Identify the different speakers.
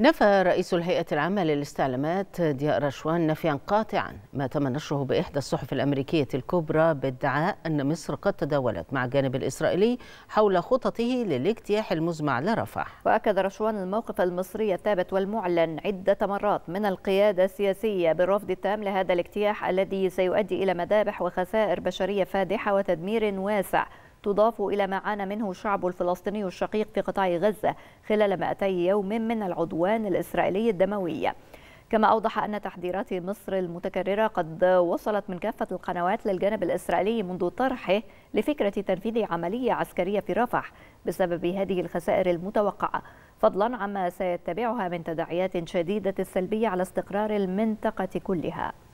Speaker 1: نفى رئيس الهيئة العامة للاستعلامات ديار رشوان نفيا قاطعا ما تم نشره بإحدى الصحف الأمريكية الكبرى بادعاء أن مصر قد تداولت مع الجانب الإسرائيلي حول خططه للاجتياح المزمع لرفح
Speaker 2: وأكد رشوان الموقف المصري الثابت والمعلن عدة مرات من القيادة السياسية بالرفض التام لهذا الاجتياح الذي سيؤدي إلى مذابح وخسائر بشرية فادحة وتدمير واسع تضاف إلى ما عانى منه الشعب الفلسطيني الشقيق في قطاع غزة خلال 200 يوم من العدوان الإسرائيلي الدموي كما أوضح أن تحذيرات مصر المتكررة قد وصلت من كافة القنوات للجانب الإسرائيلي منذ طرحه لفكرة تنفيذ عملية عسكرية في رفح بسبب هذه الخسائر المتوقعة فضلا عما سيتبعها من تداعيات شديدة السلبية على استقرار المنطقة كلها